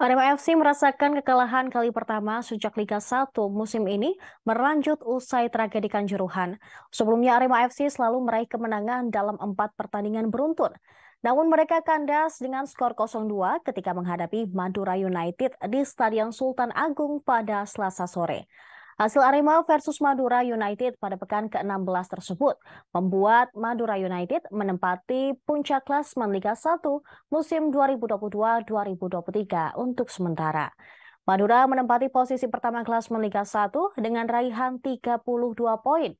Arema FC merasakan kekalahan kali pertama sejak Liga 1 musim ini meranjut usai tragedi Kanjuruhan. Sebelumnya Arema FC selalu meraih kemenangan dalam empat pertandingan beruntun. Namun mereka kandas dengan skor 0-2 ketika menghadapi Madura United di Stadion Sultan Agung pada Selasa sore. Hasil Arema versus Madura United pada pekan ke-16 tersebut membuat Madura United menempati puncak kelas Liga 1 musim 2022-2023 untuk sementara. Madura menempati posisi pertama kelas Liga 1 dengan raihan 32 poin.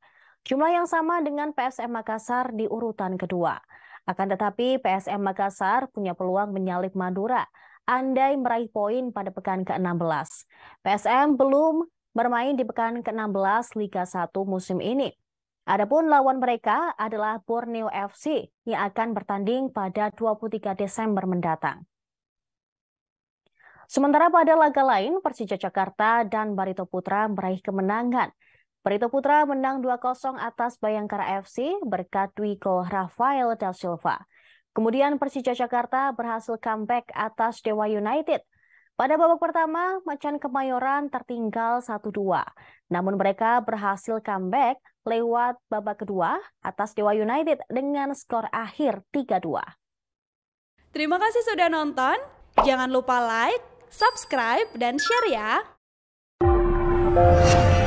Jumlah yang sama dengan PSM Makassar di urutan kedua. Akan tetapi PSM Makassar punya peluang menyalip Madura andai meraih poin pada pekan ke-16. PSM belum bermain di pekan ke-16 Liga 1 musim ini. Adapun lawan mereka adalah Borneo FC yang akan bertanding pada 23 Desember mendatang. Sementara pada laga lain, Persija Jakarta dan Barito Putra meraih kemenangan. Barito Putra menang 2-0 atas Bayangkara FC berkat Wiko Rafael da Silva. Kemudian Persija Jakarta berhasil comeback atas Dewa United pada babak pertama, Macan Kemayoran tertinggal 1-2. Namun mereka berhasil comeback lewat babak kedua atas Dewa United dengan skor akhir 3-2. Terima kasih sudah nonton. Jangan lupa like, subscribe, dan share ya.